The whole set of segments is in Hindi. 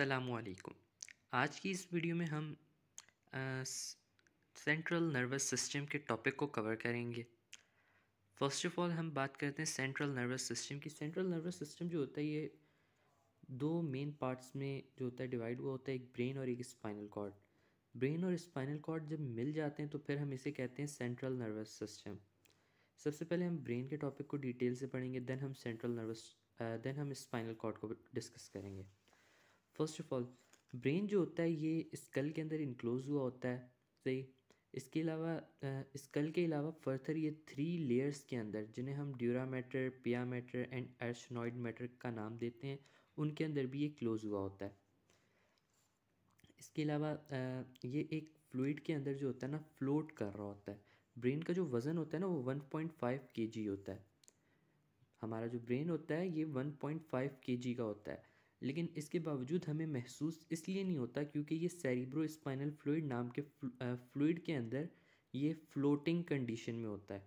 असलकुम आज की इस वीडियो में हम सेंट्रल नर्वस सिस्टम के टॉपिक को कवर करेंगे फ़र्स्ट ऑफ ऑल हम बात करते हैं सेंट्रल नर्वस सिस्टम की सेंट्रल नर्वस सिस्टम जो होता है ये दो मेन पार्ट्स में जो होता है डिवाइड हुआ होता है एक ब्रेन और एक स्पाइनल कॉर्ड ब्रेन और स्पाइनल कॉर्ड जब मिल जाते हैं तो फिर हम इसे कहते हैं सेंट्रल नर्वस सिस्टम सबसे पहले हम ब्रेन के टॉपिक को डिटेल से पढ़ेंगे देन हम सेंट्रल नर्वस देन हम स्पाइनल कॉर्ड को डिस्कस करेंगे फर्स्ट ऑफ ऑल ब्रेन जो होता है ये स्कल के अंदर इंक्लोज हुआ होता है सही इसके अलावा स्कल के अलावा फर्थर ये थ्री लेयर्स के अंदर जिन्हें हम dura mater pia mater and arachnoid mater का नाम देते हैं उनके अंदर भी ये क्लोज हुआ होता है इसके अलावा ये एक फ्लूड के अंदर जो होता है ना फ्लोट कर रहा होता है ब्रेन का जो वज़न होता है ना वो वन पॉइंट फाइव के जी होता है हमारा जो ब्रेन होता है ये वन पॉइंट फाइव के जी का होता है लेकिन इसके बावजूद हमें महसूस इसलिए नहीं होता क्योंकि ये सेरिब्रो स्पाइनल फ्लूड नाम के फ्लूड के अंदर ये फ्लोटिंग कंडीशन में होता है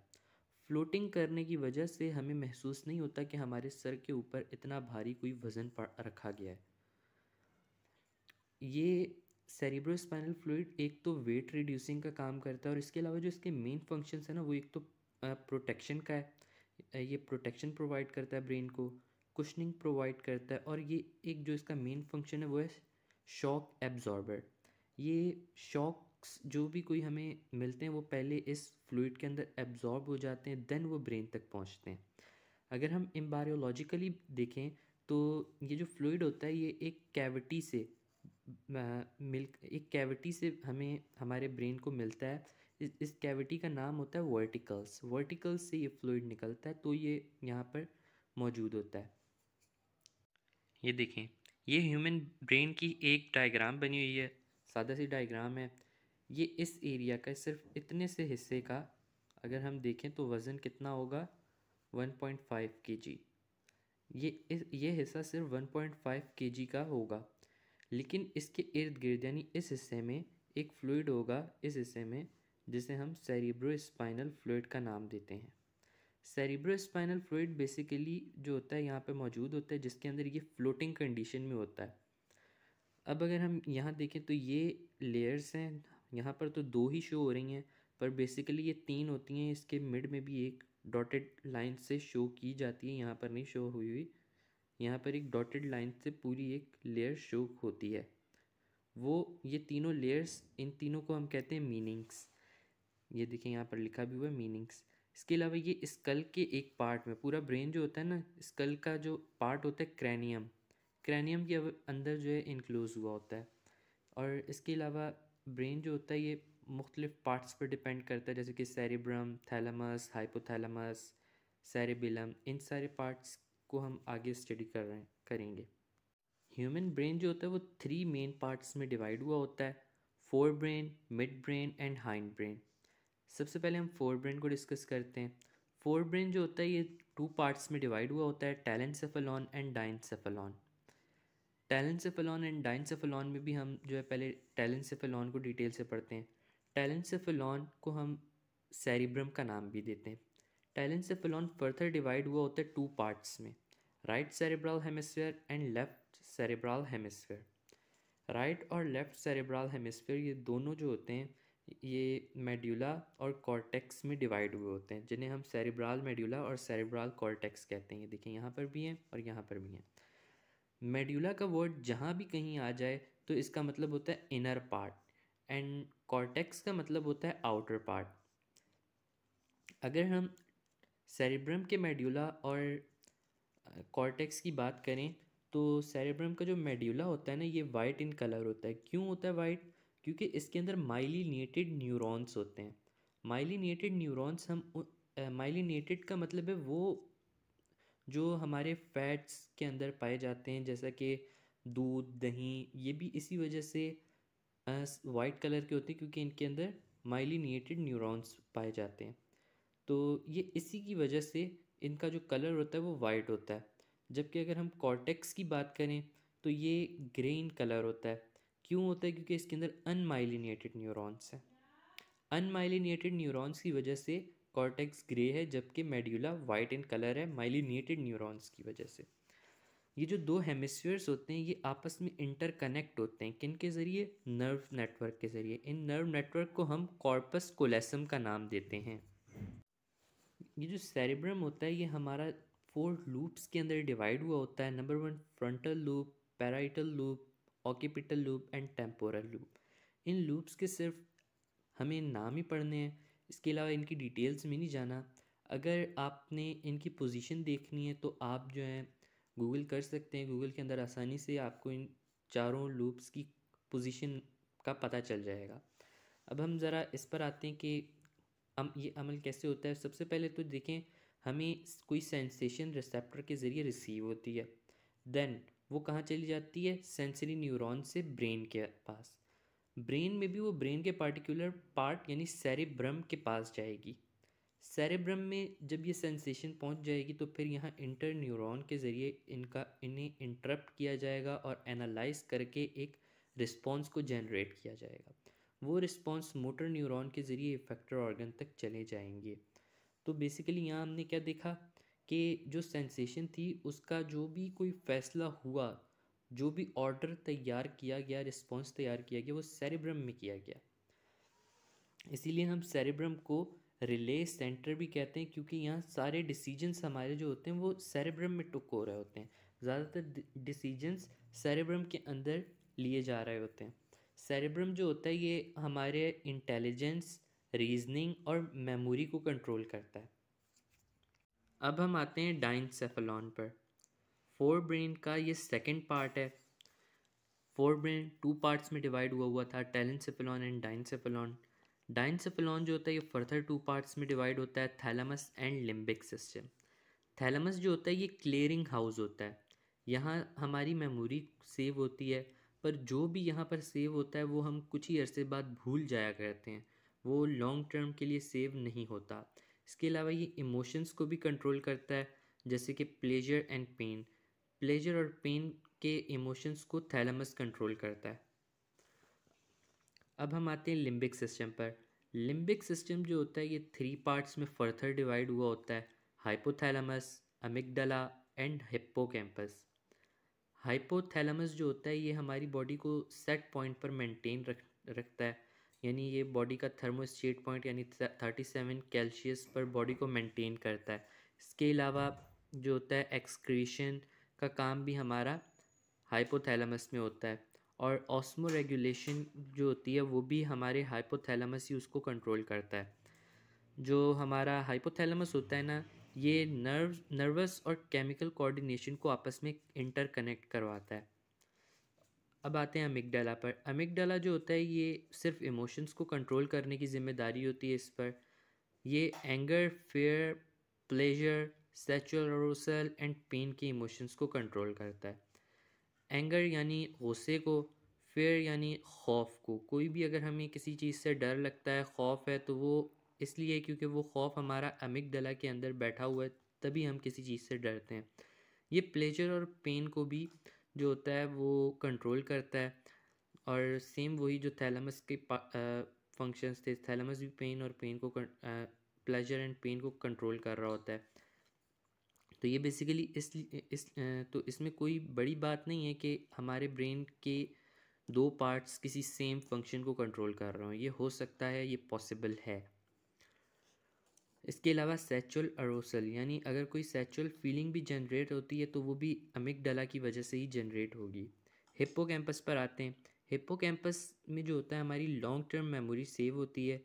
फ्लोटिंग करने की वजह से हमें महसूस नहीं होता कि हमारे सर के ऊपर इतना भारी कोई वज़न रखा गया है ये सेरिब्रो स्पाइनल फ्लूड एक तो वेट रिड्यूसिंग का काम करता है और इसके अलावा जो इसके मेन फंक्शंस है ना वो एक तो प्रोटेक्शन का है ये प्रोटेक्शन प्रोवाइड करता है ब्रेन को कुशनिंग प्रोवाइड करता है और ये एक जो इसका मेन फंक्शन है वो है शॉक एब्जॉर्बर ये शॉक्स जो भी कोई हमें मिलते हैं वो पहले इस फ्लूड के अंदर एब्जॉर्ब हो जाते हैं देन वो ब्रेन तक पहुँचते हैं अगर हम एम्बारियोलॉजिकली देखें तो ये जो फ्लूड होता है ये एक कैविटी से मिल एक कैविटी से हमें हमारे ब्रेन को मिलता है इस, इस कैविटी का नाम होता है वर्टिकल्स वर्टिकल्स से ये फ्लूड निकलता है तो ये यहाँ पर मौजूद होता है ये देखें ये ह्यूमन ब्रेन की एक डायग्राम बनी हुई है सादा सी डायग्राम है ये इस एरिया का सिर्फ इतने से हिस्से का अगर हम देखें तो वज़न कितना होगा 1.5 पॉइंट ये इस ये हिस्सा सिर्फ 1.5 पॉइंट का होगा लेकिन इसके इर्द गिर्द यानी इस हिस्से में एक फ्लूड होगा इस हिस्से में जिसे हम सेरिब्रो स्पाइनल फ्लूड का नाम देते हैं सेरिब्रोस्पाइनल फ्लूड बेसिकली जो होता है यहाँ पे मौजूद होता है जिसके अंदर ये फ्लोटिंग कंडीशन में होता है अब अगर हम यहाँ देखें तो ये लेयर्स हैं यहाँ पर तो दो ही शो हो रही हैं पर बेसिकली ये तीन होती हैं इसके मिड में भी एक डॉटेड लाइन से शो की जाती है यहाँ पर नहीं शो हुई हुई यहाँ पर एक डॉटेड लाइन से पूरी एक लेयर शो होती है वो ये तीनों लेयर्स इन तीनों को हम कहते हैं मीनिंग्स ये देखिए यहाँ पर लिखा भी हुआ है मीनिंग्स इसके अलावा ये स्कल के एक पार्ट में पूरा ब्रेन जो होता है ना स्कल का जो पार्ट होता है क्रैनियम क्रैनियम के अंदर जो है इनक्लोज हुआ होता है और इसके अलावा ब्रेन जो होता है ये मुख्तलिफ पार्ट्स पर डिपेंड करता है जैसे कि सेरिब्रम थैलमस हाइपोथैलमस सेरेबिलम इन सारे पार्ट्स को हम आगे स्टडी कर रहे हैं करेंगे ह्यूमन ब्रेन जो होता है वो थ्री मेन पार्ट्स में डिवाइड हुआ होता है forebrain midbrain and hindbrain सबसे पहले हम फोर ब्रेन को डिस्कस करते हैं फोर ब्रेन जो होता है ये टू पार्ट्स में डिवाइड हुआ होता है telencephalon and diencephalon telencephalon and diencephalon में भी हम जो है पहले टैलेंट सेफलॉन को डिटेल से पढ़ते हैं टैलेंट सेफलॉन को हम सेरिब्रम का नाम भी देते हैं टैलेंट सेफलॉन फर्थर डिवाइड हुआ होता है टू पार्ट्स में right cerebral hemisphere and left cerebral hemisphere right और लेफ्ट सेरेब्रल हेमिस्फीयर ये दोनों जो होते हैं ये मेड्यूला और कॉर्टेक्स में डिवाइड हुए होते हैं जिन्हें हम सेरिब्राल मेड्यूला और सेरिब्राल कॉर्टेक्स कहते हैं ये देखिए यहाँ पर भी हैं और यहाँ पर भी हैं मेड्यूला का वर्ड जहाँ भी कहीं आ जाए तो इसका मतलब होता है इनर पार्ट एंड कॉर्टेक्स का मतलब होता है आउटर पार्ट अगर हम सेरिब्रम के मेड्यूला और कॉर्टेक्स की बात करें तो सेरिब्रम का जो मेड्यूला होता है ना ये वाइट इन कलर होता है क्यों होता है वाइट क्योंकि इसके अंदर माइलीनेटेड न्यूरॉन्स होते हैं माइलीनेटेड न्यूरॉन्स हम माइलिनेटेड का मतलब है वो जो हमारे फैट्स के अंदर पाए जाते हैं जैसा कि दूध दही ये भी इसी वजह से वाइट कलर के होते हैं क्योंकि इनके अंदर माइलीनेटेड न्यूरॉन्स पाए जाते हैं तो ये इसी की वजह से इनका जो कलर होता है वो वाइट होता है जबकि अगर हम कॉर्टेक्स की बात करें तो ये ग्रेन कलर होता है क्यों होता है क्योंकि इसके अंदर अनमाइलिनेटेड न्यूरॉन्स हैं अनमाइलिनेटेड न्यूरॉन्स की वजह से कॉर्टेक्स ग्रे है जबकि मेड्यूला वाइट इन कलर है माइलिनेटेड न्यूरॉन्स की वजह से ये जो दो हेमिस्फीयर्स होते हैं ये आपस में इंटरकनेक्ट होते हैं किन के ज़रिए नर्व नेटवर्क के ज़रिए इन नर्व नेटवर्क को हम कॉर्पस कोलेसम का नाम देते हैं ये जो सेरेब्रम होता है ये हमारा फोर लूप्स के अंदर डिवाइड हुआ होता है number one frontal lobe parietal lobe occipital lobe and temporal lobe इन लूप्स के सिर्फ हमें नाम ही पढ़ने हैं इसके अलावा इनकी डिटेल्स में नहीं जाना अगर आपने इनकी पोजीशन देखनी है तो आप जो है गूगल कर सकते हैं गूगल के अंदर आसानी से आपको इन चारों लूप्स की पोजीशन का पता चल जाएगा अब हम ज़रा इस पर आते हैं कि हम ये अमल कैसे होता है सबसे पहले तो देखें हमें कोई सेंसेशन रिसेप्टर के ज़रिए रिसीव होती है देन वो कहाँ चली जाती है सेंसरी न्यूरॉन से ब्रेन के पास ब्रेन में भी वो ब्रेन के पार्टिकुलर पार्ट यानी सेरेब्रम के पास जाएगी सेरेब्रम में जब ये सेंसेशन पहुंच जाएगी तो फिर यहाँ इंटर न्यूरॉन के ज़रिए इनका इन्हें इंटरप्ट किया जाएगा और एनालाइज करके एक रिस्पॉन्स को जनरेट किया जाएगा वो रिस्पॉन्स मोटर न्यूरॉन के ज़रिए इफेक्टर ऑर्गन तक चले जाएंगे तो बेसिकली यहाँ हमने क्या देखा कि जो सेंसेशन थी उसका जो भी कोई फैसला हुआ जो भी ऑर्डर तैयार किया गया रिस्पॉन्स तैयार किया गया वो सेरेब्रम में किया गया इसीलिए हम सेरेब्रम को रिले सेंटर भी कहते हैं क्योंकि यहाँ सारे डिसीजंस हमारे जो होते हैं वो सेरेब्रम में टुक हो रहे होते हैं ज़्यादातर डिसीजंस सेरेब्रम के अंदर लिए जा रहे होते हैं सेरेब्रम जो होता है ये हमारे इंटेलिजेंस रीजनिंग और मेमोरी को कंट्रोल करता है अब हम आते हैं डाइनसेफेलॉन पर फोर ब्रेन का ये सेकेंड पार्ट है फोर ब्रेन टू पार्ट्स में डिवाइड हुआ हुआ था टेलेंसेफेलॉन एंड डाइनसेफेलॉन डाइनसेफेलॉन जो होता है ये फर्दर टू पार्ट्स में डिवाइड होता है thalamus and limbic system thalamus जो होता है ये क्लियरिंग हाउस होता है यहाँ हमारी मेमोरी सेव होती है पर जो भी यहाँ पर सेव होता है वो हम कुछ ही अरसे बाद भूल जाया करते हैं वो लॉन्ग टर्म के लिए सेव नहीं होता इसके अलावा ये इमोशंस को भी कंट्रोल करता है जैसे कि प्लेजर एंड पेन प्लेजर और पेन के इमोशंस को थैलमस कंट्रोल करता है अब हम आते हैं लिम्बिक सिस्टम पर लिम्बिक सिस्टम जो होता है ये थ्री पार्ट्स में फर्थर डिवाइड हुआ होता है hypothalamus amygdala and hippocampus hypothalamus जो होता है ये हमारी बॉडी को सेट पॉइंट पर मेंटेन रख रखता है यानी ये बॉडी का थर्मोस्टेट पॉइंट यानी थर्टी सेवन कैल्शियस पर बॉडी को मेंटेन करता है इसके अलावा जो होता है एक्सक्रीशन का काम भी हमारा हाइपोथैलेमस में होता है और ऑस्मो रेगुलेशन जो होती है वो भी हमारे हाइपोथैलेमस ही उसको कंट्रोल करता है जो हमारा हाइपोथैलेमस होता है ना ये नर्व नर्वस और केमिकल कोऑर्डिनेशन को आपस में इंटरकनेक्ट करवाता है अब आते हैं अमिगडाला पर अमिगडाला जो होता है ये सिर्फ इमोशंस को कंट्रोल करने की जिम्मेदारी होती है इस पर ये anger fear pleasure sexual arousal and pain के इमोशंस को कंट्रोल करता है एंगर यानी गुस्से को फेयर यानी खौफ को कोई भी अगर हमें किसी चीज़ से डर लगता है खौफ है तो वो इसलिए क्योंकि वो खौफ हमारा डला के अंदर बैठा हुआ है तभी हम किसी चीज़ से डरते हैं ये प्लेजर और पेन को भी जो होता है वो कंट्रोल करता है और सेम वही जो थैलमस के फंक्शंस थे थैलमस भी पेन और पेन को प्लेजर एंड पेन को कंट्रोल कर रहा होता है तो ये बेसिकली इस, इस तो इसमें कोई बड़ी बात नहीं है कि हमारे ब्रेन के दो पार्ट्स किसी सेम फंक्शन को कंट्रोल कर रहे हो ये हो सकता है ये पॉसिबल है इसके अलावा सेचुअल अरोसल यानी अगर कोई सेचुअल फीलिंग भी जनरेट होती है तो वो भी डला की वजह से ही जनरेट होगी हिप्पो कैंपस पर आते हैं हिप्पो कैंपस में जो होता है हमारी लॉन्ग टर्म मेमोरी सेव होती है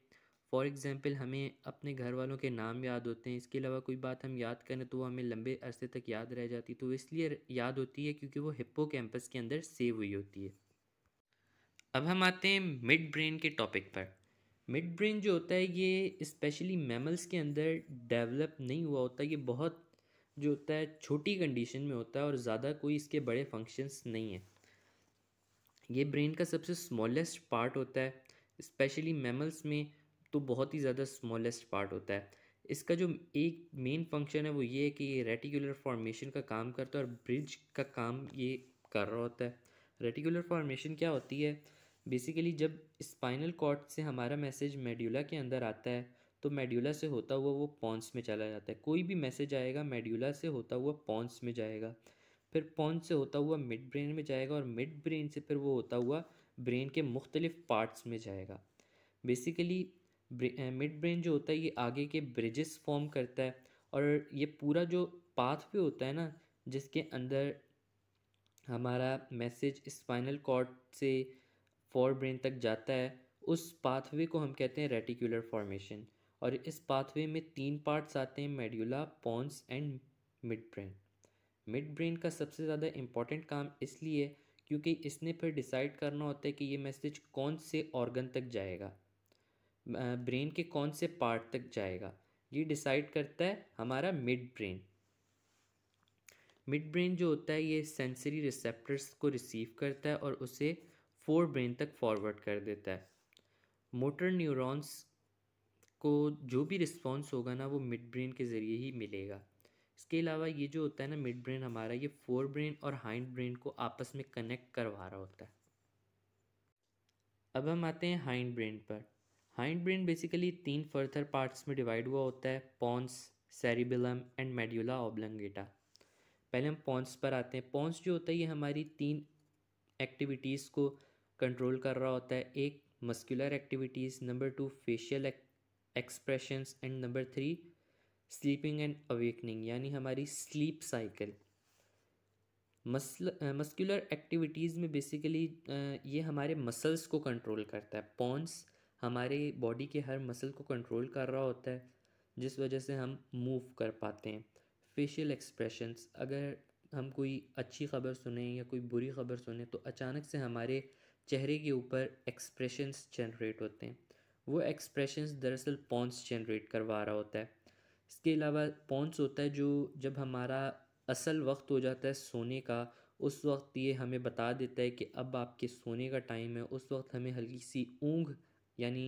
फॉर एग्ज़ाम्पल हमें अपने घर वालों के नाम याद होते हैं इसके अलावा कोई बात हम याद करें तो वो हमें लंबे अरसे तक याद रह जाती तो इसलिए याद होती है क्योंकि वो हिप्पो कैंपस के अंदर सेव हुई होती है अब हम आते हैं मिड ब्रेन के टॉपिक पर मिड ब्रेन जो होता है ये स्पेशली मैमल्स के अंदर डेवलप नहीं हुआ होता ये बहुत जो होता है छोटी कंडीशन में होता है और ज़्यादा कोई इसके बड़े फंक्शंस नहीं है ये ब्रेन का सबसे स्मॉलेस्ट पार्ट होता है स्पेशली मैमल्स में तो बहुत ही ज़्यादा स्मॉलेस्ट पार्ट होता है इसका जो एक मेन फंक्शन है वो ये है कि ये रेटिकुलर फॉर्मेशन का काम करता है और ब्रिज का काम ये कर रहा होता है रेटिकुलर फॉर्मेशन क्या होती है बेसिकली जब स्पाइनल कॉर्ड से हमारा मैसेज मेड्यूला के अंदर आता है तो मेड्यूला से होता हुआ वो पॉन्स में चला जाता है कोई भी मैसेज आएगा मेड्यूला से होता हुआ पॉन्स में जाएगा फिर पॉन्स से होता हुआ मिड ब्रेन में जाएगा और मिड ब्रेन से फिर वो होता हुआ ब्रेन के मुख्तलिफ पार्ट्स में जाएगा बेसिकली मिड ब्रेन जो होता है ये आगे के ब्रिजेस फॉर्म करता है और ये पूरा जो पाथ पे होता है ना जिसके अंदर हमारा मैसेज स्पाइनल कॉर्ड से फोर ब्रेन तक जाता है उस पाथवे को हम कहते हैं रेटिकुलर फॉर्मेशन और इस पाथवे में तीन पार्ट्स आते हैं medulla pons and midbrain midbrain का सबसे ज़्यादा इम्पॉर्टेंट काम इसलिए क्योंकि इसने फिर डिसाइड करना होता है कि ये मैसेज कौन से ऑर्गन तक जाएगा ब्रेन के कौन से पार्ट तक जाएगा ये डिसाइड करता है हमारा मिड ब्रेन मिड ब्रेन जो होता है ये सेंसरी रिसेप्टर्स को रिसीव करता है और उसे फोर ब्रेन तक फॉरवर्ड कर देता है मोटर न्यूरॉन्स को जो भी रिस्पॉन्स होगा ना वो मिड ब्रेन के ज़रिए ही मिलेगा इसके अलावा ये जो होता है ना मिड ब्रेन हमारा ये फोर ब्रेन और हाइंड ब्रेन को आपस में कनेक्ट करवा रहा होता है अब हम आते हैं हाइंड ब्रेन पर हाइंड ब्रेन बेसिकली तीन फर्थर पार्ट्स में डिवाइड हुआ होता है pons cerebellum and medulla oblongata पहले हम पॉन्स पर आते हैं पॉन्स जो होता है ये हमारी तीन एक्टिविटीज़ को कंट्रोल कर रहा होता है एक muscular activities number two facial expressions and number three sleeping and awakening यानी हमारी sleep cycle muscle muscular activities में बेसिकली ये हमारे मसल्स को कंट्रोल करता है पॉन्स हमारे बॉडी के हर मसल को कंट्रोल कर रहा होता है जिस वजह से हम मूव कर पाते हैं फेशियल एक्सप्रेशंस अगर हम कोई अच्छी खबर सुने या कोई बुरी खबर सुने तो अचानक से हमारे चेहरे के ऊपर एक्सप्रेशंस जनरेट होते हैं वो एक्सप्रेशंस दरअसल पॉन्स जनरेट करवा रहा होता है इसके अलावा पॉन्स होता है जो जब हमारा असल वक्त हो जाता है सोने का उस वक्त ये हमें बता देता है कि अब आपके सोने का टाइम है उस वक्त हमें हल्की सी ऊँग यानी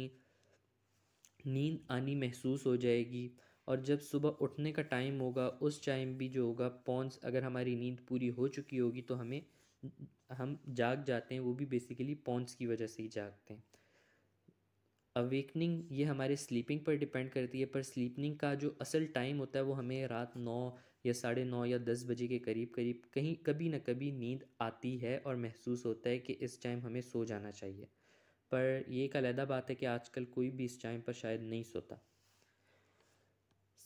नींद आनी महसूस हो जाएगी और जब सुबह उठने का टाइम होगा उस टाइम भी जो होगा पॉन्स अगर हमारी नींद पूरी हो चुकी होगी तो हमें हम जाग जाते हैं वो भी बेसिकली पॉन्स की वजह से ही जागते हैं अवेकनिंग ये हमारे स्लीपिंग पर डिपेंड करती है पर स्लीपनिंग का जो असल टाइम होता है वो हमें रात नौ या साढ़े नौ या दस बजे के करीब करीब कहीं कभी ना कभी नींद आती है और महसूस होता है कि इस टाइम हमें सो जाना चाहिए पर ये एक अलहदा बात है कि आजकल कोई भी इस टाइम पर शायद नहीं सोता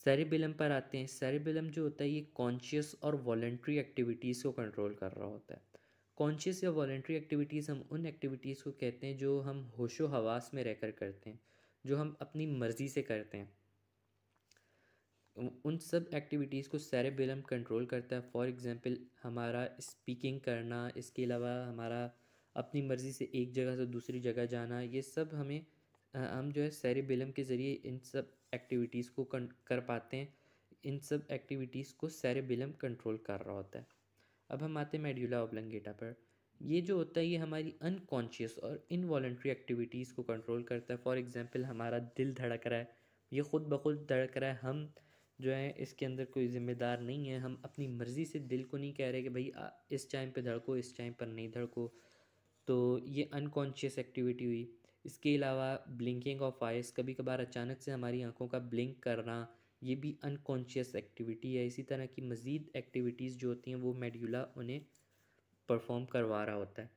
सेरिबिलम पर आते हैं सेरिबिलम जो होता है ये कॉन्शियस और वॉलेंट्री एक्टिविटीज़ को कंट्रोल कर रहा होता है कॉन्शियस या वॉलेंट्री एक्टिविटीज़ हम उन एक्टिविटीज़ को कहते हैं जो हम होशो हवास में रहकर करते हैं जो हम अपनी मर्ज़ी से करते हैं उन सब एक्टिविटीज़ को सेरेबिलम कंट्रोल करता है फॉर एग्ज़ाम्पल हमारा स्पीकिंग करना इसके अलावा हमारा अपनी मर्ज़ी से एक जगह से दूसरी जगह जाना ये सब हमें हम जो है सेरेबिलम के ज़रिए इन सब एक्टिविटीज़ को कर पाते हैं इन सब एक्टिविटीज़ को सेरेबिलम कंट्रोल कर रहा होता है अब हम आते हैं मेड्यूला ओब्लंगेटा पर ये जो होता है ये हमारी अनकॉन्शियस और इनवॉलेंट्री एक्टिविटीज़ को कंट्रोल करता है फॉर एग्ज़ाम्पल हमारा दिल धड़क रहा है ये ख़ुद ब खुद धड़क रहा है हम जो है इसके अंदर कोई ज़िम्मेदार नहीं है हम अपनी मर्ज़ी से दिल को नहीं कह रहे कि भाई इस टाइम पे धड़को इस टाइम पर नहीं धड़को तो ये अनकॉन्शियस एक्टिविटी हुई इसके अलावा ब्लिंकिंग ऑफ आइस कभी कभार अचानक से हमारी आंखों का ब्लिंक करना ये भी अनकॉन्शियस एक्टिविटी है इसी तरह की मज़ीद एक्टिविटीज़ जो होती हैं वो मेड्यूला उन्हें परफॉर्म करवा रहा होता है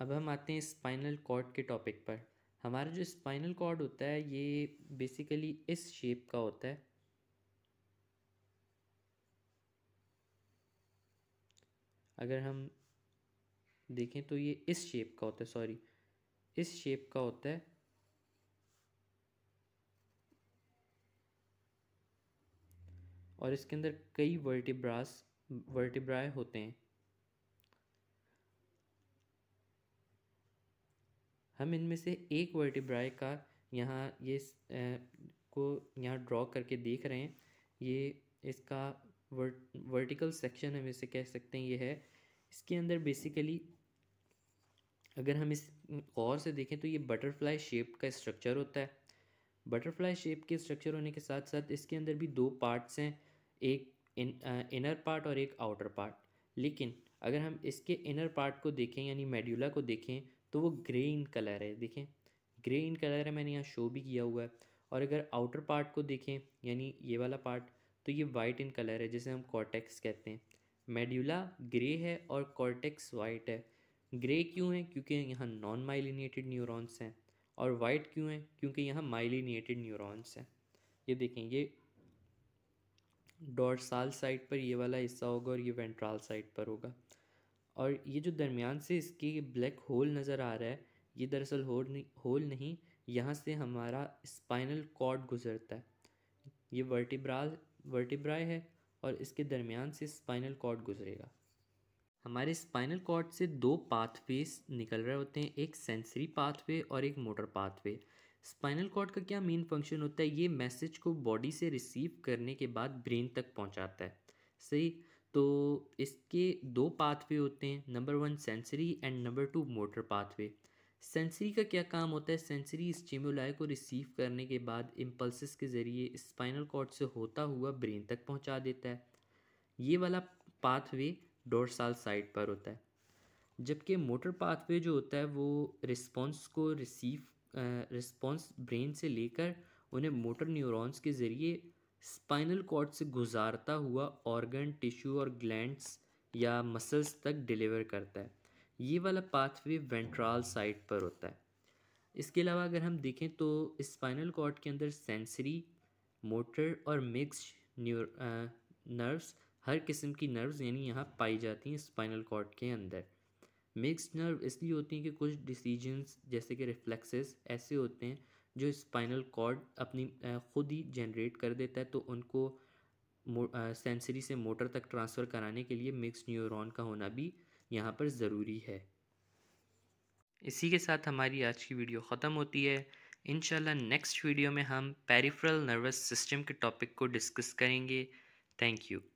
अब हम आते हैं स्पाइनल कॉर्ड के टॉपिक पर हमारा जो स्पाइनल कॉर्ड होता है ये बेसिकली इस शेप का होता है अगर हम देखें तो ये इस शेप का होता है सॉरी इस शेप का होता है और इसके अंदर कई वर्टिब्रास वर्टिब्राए होते हैं हम इनमें से एक वर्टिब्राए का यहाँ ये आ, को यहाँ ड्रॉ करके देख रहे हैं ये इसका वर्ट वर्टिकल सेक्शन हम इसे कह सकते हैं ये है इसके अंदर बेसिकली अगर हम इस गौर से देखें तो ये बटरफ्लाई शेप का स्ट्रक्चर होता है बटरफ्लाई शेप के स्ट्रक्चर होने के साथ साथ इसके अंदर भी दो पार्ट्स हैं एक इन, आ, इनर पार्ट और एक आउटर पार्ट लेकिन अगर हम इसके इनर पार्ट को देखें यानी मेड्यूला को देखें तो वो ग्रे इन कलर है देखें ग्रे इन कलर है मैंने यहाँ शो भी किया हुआ है और अगर आउटर पार्ट को देखें यानी ये वाला पार्ट तो ये वाइट इन कलर है जिसे हम कॉर्टेक्स कहते हैं मेड्यूला ग्रे है और कॉर्टेक्स वाइट है ग्रे क्यों है क्योंकि यहाँ नॉन माइलिनेटेड न्यूरॉन्स हैं और वाइट क्यों है क्योंकि यहाँ माइलिनेटेड न्यूरॉन्स हैं ये देखें ये डॉर्साल साइड पर ये वाला हिस्सा होगा और ये वेंट्राल साइड पर होगा और ये जो दरमियान से इसके ब्लैक होल नज़र आ रहा है ये दरअसल होल नहीं होल नहीं यहाँ से हमारा स्पाइनल कॉर्ड गुजरता है ये वर्टिब्राल वर्टिब्राई है और इसके दरमियान से स्पाइनल कॉर्ड गुजरेगा हमारे स्पाइनल कॉर्ड से दो पाथवेज निकल रहे होते हैं एक सेंसरी पाथवे और एक मोटर पाथवे स्पाइनल कॉर्ड का क्या मेन फंक्शन होता है ये मैसेज को बॉडी से रिसीव करने के बाद ब्रेन तक पहुंचाता है सही तो इसके दो पाथवे होते हैं number one sensory and number two motor pathway sensory का क्या काम होता है सेंसरी स्टेमुलाय को रिसीव करने के बाद इम्पल्सिस के ज़रिए स्पाइनल कॉर्ड से होता हुआ ब्रेन तक पहुंचा देता है ये वाला पाथवे डोरसाल साइड पर होता है जबकि मोटर पाथवे जो होता है वो रिस्पॉन्स को रिसीव रिस्पॉन्स ब्रेन से लेकर उन्हें मोटर न्यूरॉन्स के ज़रिए स्पाइनल कॉर्ड से गुजारता हुआ ऑर्गन टिश्यू और ग्लैंड्स या मसल्स तक डिलीवर करता है ये वाला पाथवे वेंट्राल साइड पर होता है इसके अलावा अगर हम देखें तो स्पाइनल कॉर्ड के अंदर सेंसरी मोटर और मिक्स न्यूर नर्व्स हर किस्म की नर्व्स यानी यहाँ पाई जाती हैं स्पाइनल कॉर्ड के अंदर मिक्स्ड नर्व इसलिए होती हैं कि कुछ डिसीजंस जैसे कि रिफ्लेक्सेस ऐसे होते हैं जो स्पाइनल कॉर्ड अपनी खुद ही जनरेट कर देता है तो उनको सेंसरी से मोटर तक ट्रांसफ़र कराने के लिए मिक्स न्यूरॉन का होना भी यहाँ पर ज़रूरी है इसी के साथ हमारी आज की वीडियो ख़त्म होती है इन नेक्स्ट वीडियो में हम पेरिफेरल नर्वस सिस्टम के टॉपिक को डिस्कस करेंगे थैंक यू